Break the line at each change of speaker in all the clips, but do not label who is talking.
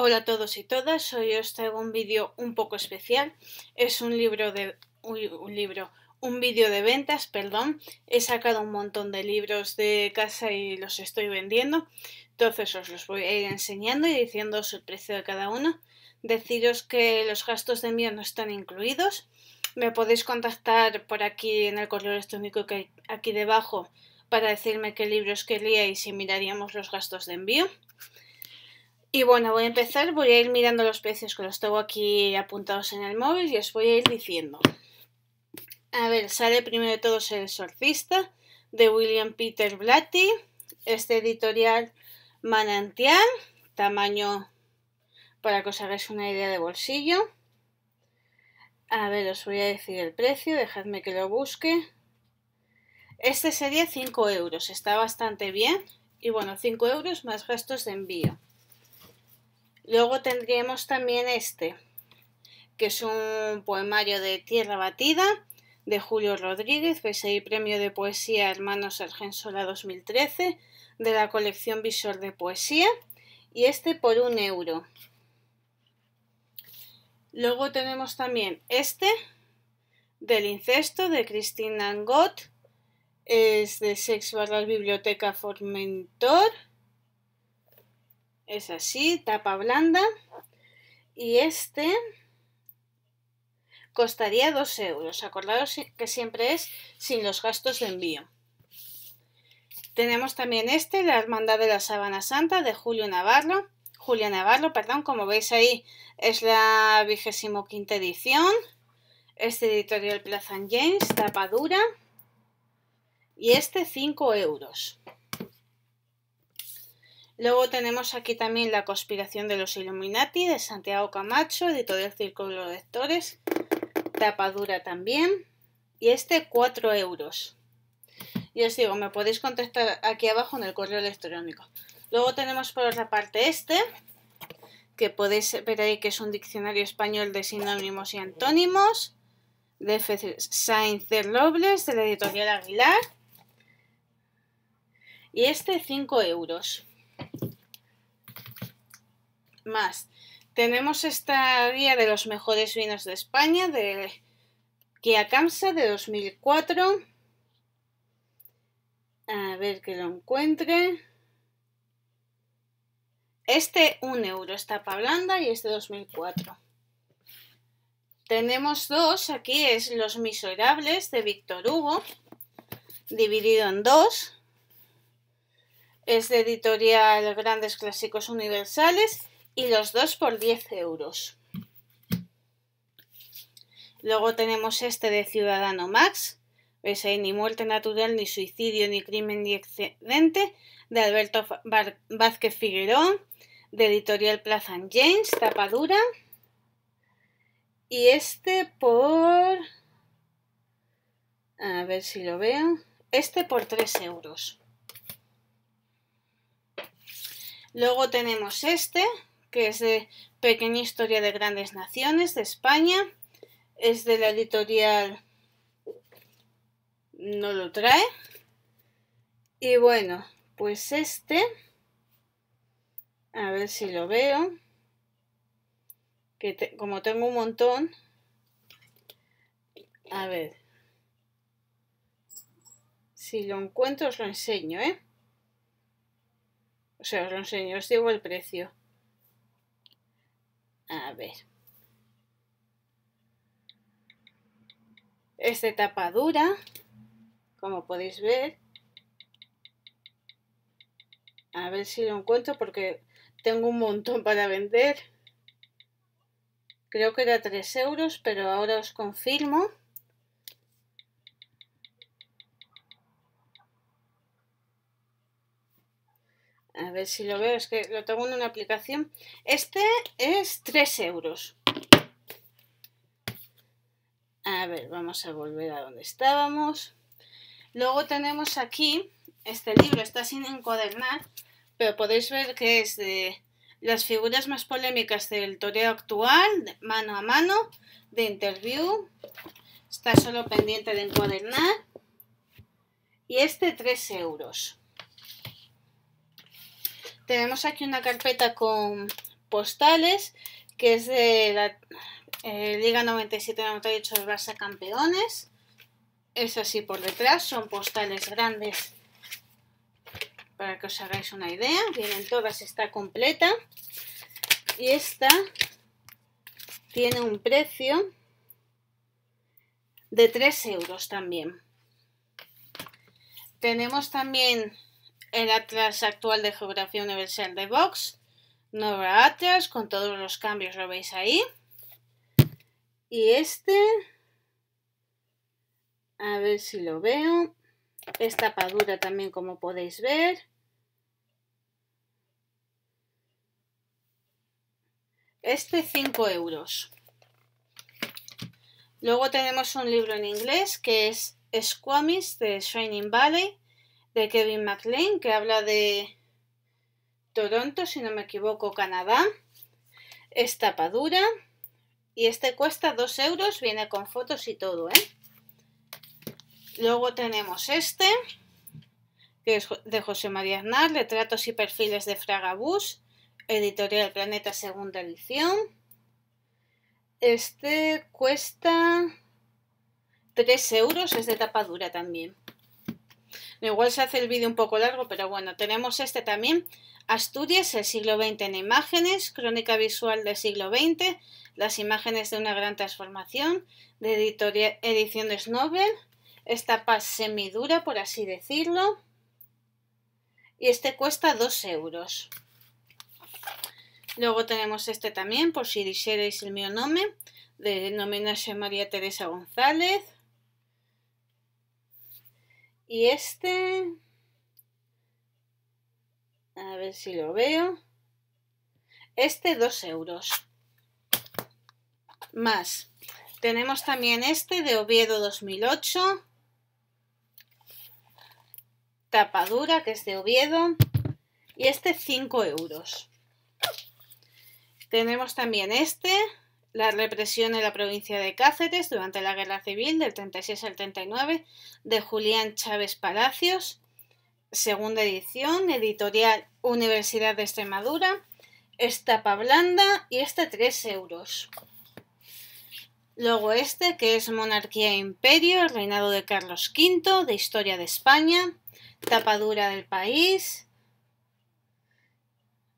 Hola a todos y todas, hoy os traigo un vídeo un poco especial. Es un libro de... un libro... Un vídeo de ventas, perdón. He sacado un montón de libros de casa y los estoy vendiendo. Entonces os los voy a ir enseñando y diciendo el precio de cada uno. Deciros que los gastos de envío no están incluidos. Me podéis contactar por aquí en el correo electrónico que hay aquí debajo para decirme qué libros queríais y miraríamos los gastos de envío. Y bueno, voy a empezar, voy a ir mirando los precios que los tengo aquí apuntados en el móvil y os voy a ir diciendo. A ver, sale primero de todos El Exorcista de William Peter Blatty, este editorial manantial, tamaño para que os hagáis una idea de bolsillo. A ver, os voy a decir el precio, dejadme que lo busque. Este sería 5 euros, está bastante bien. Y bueno, 5 euros más gastos de envío. Luego tendríamos también este, que es un poemario de Tierra Batida de Julio Rodríguez, PSI Premio de Poesía Hermanos Argensola 2013 de la colección Visor de Poesía y este por un euro. Luego tenemos también este del incesto de Cristina Angot, es de Sex Biblioteca Formentor es así, tapa blanda. Y este costaría 2 euros. Acordaros que siempre es sin los gastos de envío. Tenemos también este, la Hermandad de la Sábana Santa de Julio Navarro. Julia Navarro, perdón, como veis ahí es la vigésimo quinta edición. Este editorial Plaza James, tapa dura. Y este 5 euros. Luego tenemos aquí también La conspiración de los Illuminati de Santiago Camacho, del Círculo de Lectores, tapadura también, y este 4 euros. Y os digo, me podéis contestar aquí abajo en el correo electrónico. Luego tenemos por otra parte este, que podéis ver ahí que es un diccionario español de sinónimos y antónimos, de Sainz de de la editorial Aguilar. Y este 5 euros más. Tenemos esta guía de los mejores vinos de España, de que Kamsa de 2004. A ver que lo encuentre. Este un euro esta tapa blanda y este 2004. Tenemos dos, aquí es Los Miserables de Víctor Hugo, dividido en dos. Es de editorial Grandes Clásicos Universales y los dos por 10 euros. Luego tenemos este de Ciudadano Max. Veis ahí ni muerte natural, ni suicidio, ni crimen, ni excedente. De Alberto Vázquez Figueroa. De Editorial Plaza James, tapadura. Y este por... A ver si lo veo. Este por 3 euros. Luego tenemos este, que es de Pequeña Historia de Grandes Naciones de España. Es de la editorial No lo trae. Y bueno, pues este, a ver si lo veo, que como tengo un montón, a ver, si lo encuentro os lo enseño, ¿eh? O sea, os lo enseño, os digo el precio. A ver. Esta tapa dura, como podéis ver. A ver si lo encuentro porque tengo un montón para vender. Creo que era 3 euros, pero ahora os confirmo. A ver si lo veo, es que lo tengo en una aplicación. Este es 3 euros. A ver, vamos a volver a donde estábamos. Luego tenemos aquí este libro, está sin encuadernar, pero podéis ver que es de las figuras más polémicas del toreo actual, mano a mano, de interview. Está solo pendiente de encuadernar. Y este 3 euros tenemos aquí una carpeta con postales que es de la eh, Liga 97-98 de Barça Campeones. Es así por detrás, son postales grandes para que os hagáis una idea. Vienen todas, está completa. Y esta tiene un precio de 3 euros también. Tenemos también el Atlas actual de Geografía Universal de Vox, no Atlas con todos los cambios, lo veis ahí. Y este, a ver si lo veo, esta padura también como podéis ver. Este 5 euros. Luego tenemos un libro en inglés que es Squamish de Shining Valley de Kevin McLean, que habla de Toronto, si no me equivoco, Canadá. Es tapadura y este cuesta 2 euros, viene con fotos y todo, ¿eh? Luego tenemos este, que es de José María Aznar, Retratos y Perfiles de Fragabus, editorial Planeta Segunda Edición. Este cuesta 3 euros, es de tapadura también. Igual se hace el vídeo un poco largo, pero bueno, tenemos este también. Asturias, el siglo XX en imágenes, crónica visual del siglo XX, las imágenes de una gran transformación, de ediciones Nobel, esta paz semidura, por así decirlo, y este cuesta 2 euros. Luego tenemos este también, por si dijerais el mío nombre, de nominarse María Teresa González, y este, a ver si lo veo, este 2 euros. Más. Tenemos también este de Oviedo 2008. Tapadura, que es de Oviedo. Y este 5 euros. Tenemos también este la represión en la provincia de Cáceres durante la Guerra Civil del 36 al 39 de Julián Chávez Palacios, segunda edición, editorial Universidad de Extremadura, tapa blanda y este 3 euros. Luego este que es Monarquía e Imperio, el reinado de Carlos V, de Historia de España, tapadura del país.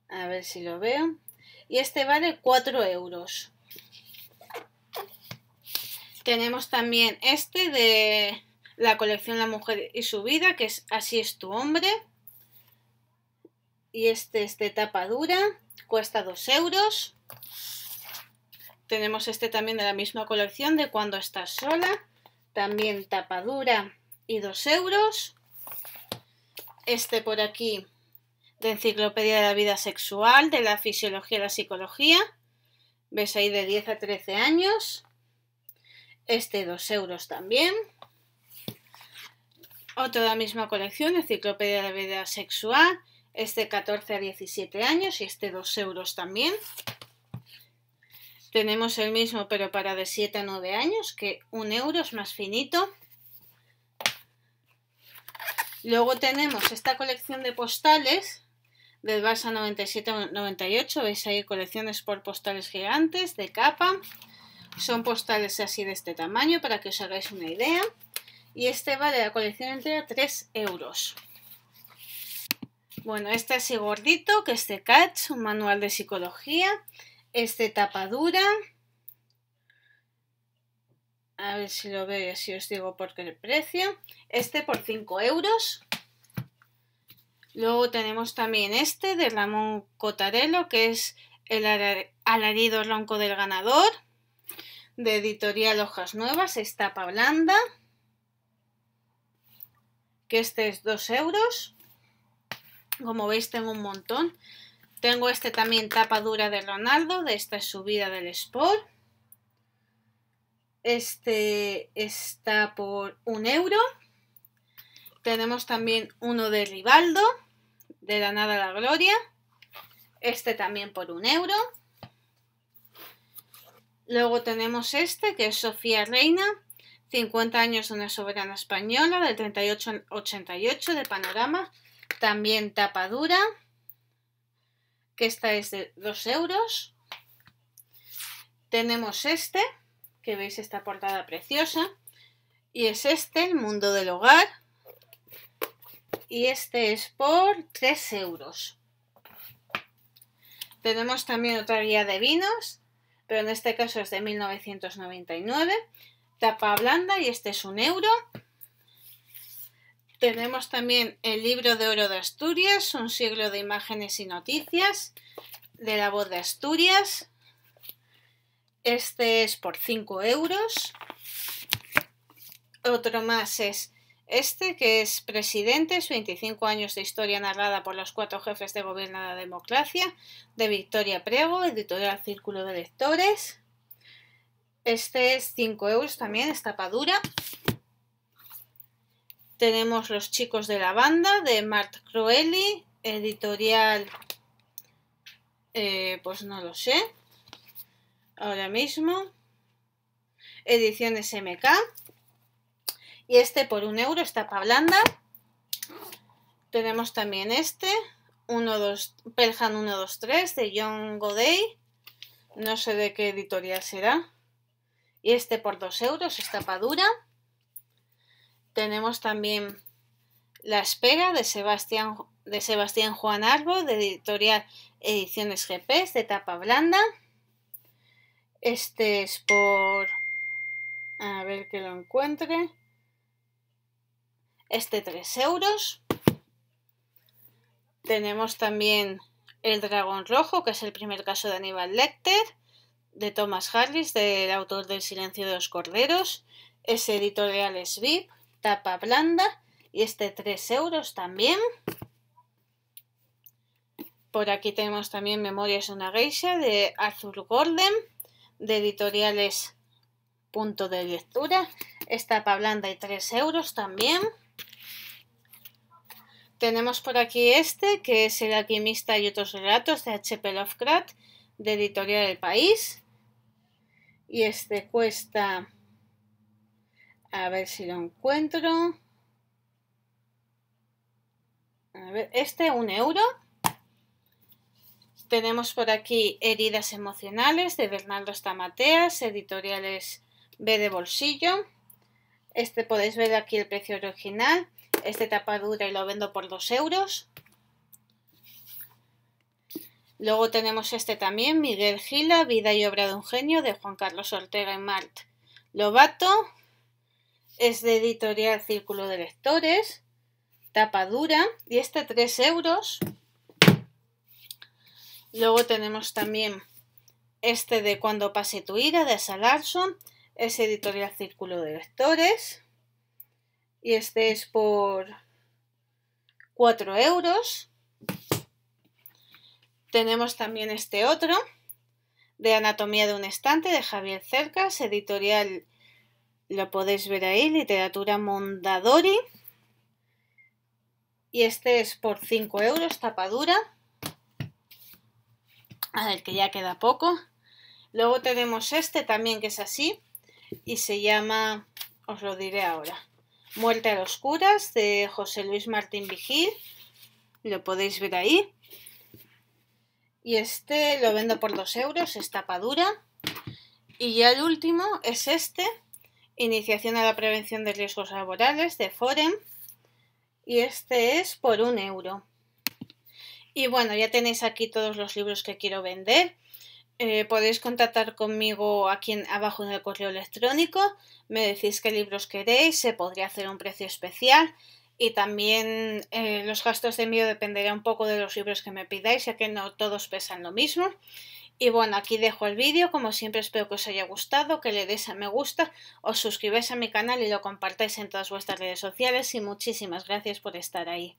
A ver si lo veo. Y este vale 4 euros. Tenemos también este de la colección La Mujer y su Vida, que es Así es tu hombre. Y este es de tapa dura, cuesta 2 euros. Tenemos este también de la misma colección de Cuando estás sola, también tapa dura y 2 euros. Este por aquí de Enciclopedia de la Vida Sexual, de la Fisiología y la Psicología. Ves ahí de 10 a 13 años. Este 2 euros también. otra de la misma colección, Enciclopedia de la Vida Sexual. Este 14 a 17 años y este 2 euros también. Tenemos el mismo pero para de 7 a 9 años, que 1 euro es más finito. Luego tenemos esta colección de postales del Barça 97-98. Veis ahí colecciones por postales gigantes de capa. Son postales así de este tamaño para que os hagáis una idea. Y este vale la colección entera 3 euros. Bueno, este así gordito, que es de un manual de psicología. Este tapadura. A ver si lo veo y así os digo por qué el precio. Este por 5 euros. Luego tenemos también este de Ramón Cotarello que es el alarido ronco del ganador de Editorial Hojas Nuevas, tapa blanda, que este es 2 euros. Como veis tengo un montón. Tengo este también tapa dura de Ronaldo, de esta subida del Sport. Este está por 1 euro. Tenemos también uno de Rivaldo, de la nada la gloria. Este también por un euro. Luego tenemos este, que es Sofía Reina, 50 años de una soberana española, del 38-88 de Panorama, también tapa dura, que esta es de 2 euros. Tenemos este, que veis esta portada preciosa, y es este, El Mundo del Hogar, y este es por 3 euros. Tenemos también otra guía de vinos, pero en este caso es de 1999. Tapa blanda y este es un euro. Tenemos también el libro de oro de Asturias, un siglo de imágenes y noticias de la voz de Asturias. Este es por 5 euros. Otro más es este, que es presidente, 25 años de historia narrada por los cuatro jefes de gobierno de la democracia, de Victoria Prego, editorial Círculo de Lectores. Este es 5 euros también, es tapadura. Tenemos Los chicos de la banda, de Mart Crueli. editorial, eh, pues no lo sé, ahora mismo, ediciones MK. Y este por un euro es tapa blanda. Tenemos también este, 1, 2, 123 de John Goday. No sé de qué editorial será. Y este por dos euros es tapa dura. Tenemos también La espera de Sebastián, de Sebastián Juan Arbo, de editorial Ediciones GP, de tapa blanda. Este es por... A ver que lo encuentre este 3 euros. Tenemos también El Dragón Rojo, que es el primer caso de Aníbal Lecter, de Thomas Harris, del autor del Silencio de los Corderos. Ese editorial es VIP, tapa blanda, y este 3 euros también. Por aquí tenemos también Memorias de una Geisha de Arthur Gordon, de editoriales Punto de Lectura. Es tapa blanda y 3 euros también. Tenemos por aquí este, que es El alquimista y otros relatos de H.P. Lovecraft, de Editorial El País. Y este cuesta... A ver si lo encuentro. este un euro. Tenemos por aquí Heridas emocionales de Bernardo Stamateas, editoriales B de bolsillo. Este podéis ver aquí el precio original este dura y lo vendo por 2 euros. Luego tenemos este también, Miguel Gila, Vida y Obra de un Genio, de Juan Carlos Ortega y Mart Lobato. Es de editorial Círculo de Lectores, Tapa dura y este 3 euros. Luego tenemos también este de Cuando pase tu ira, de Larson. es editorial Círculo de Lectores y este es por 4 euros. Tenemos también este otro de Anatomía de un estante de Javier Cercas, editorial, lo podéis ver ahí, literatura Mondadori. Y este es por 5 euros, tapadura, ver que ya queda poco. Luego tenemos este también que es así y se llama, os lo diré ahora. Muerte a los curas de José Luis Martín Vigil. Lo podéis ver ahí. Y este lo vendo por dos euros, es tapadura. Y ya el último es este, Iniciación a la Prevención de Riesgos Laborales de Forem, Y este es por un euro. Y bueno, ya tenéis aquí todos los libros que quiero vender. Eh, podéis contactar conmigo aquí abajo en el correo electrónico, me decís qué libros queréis, se podría hacer un precio especial y también eh, los gastos de envío dependerán un poco de los libros que me pidáis, ya que no todos pesan lo mismo. Y bueno, aquí dejo el vídeo, como siempre espero que os haya gustado, que le deis a me gusta, os suscribáis a mi canal y lo compartáis en todas vuestras redes sociales y muchísimas gracias por estar ahí.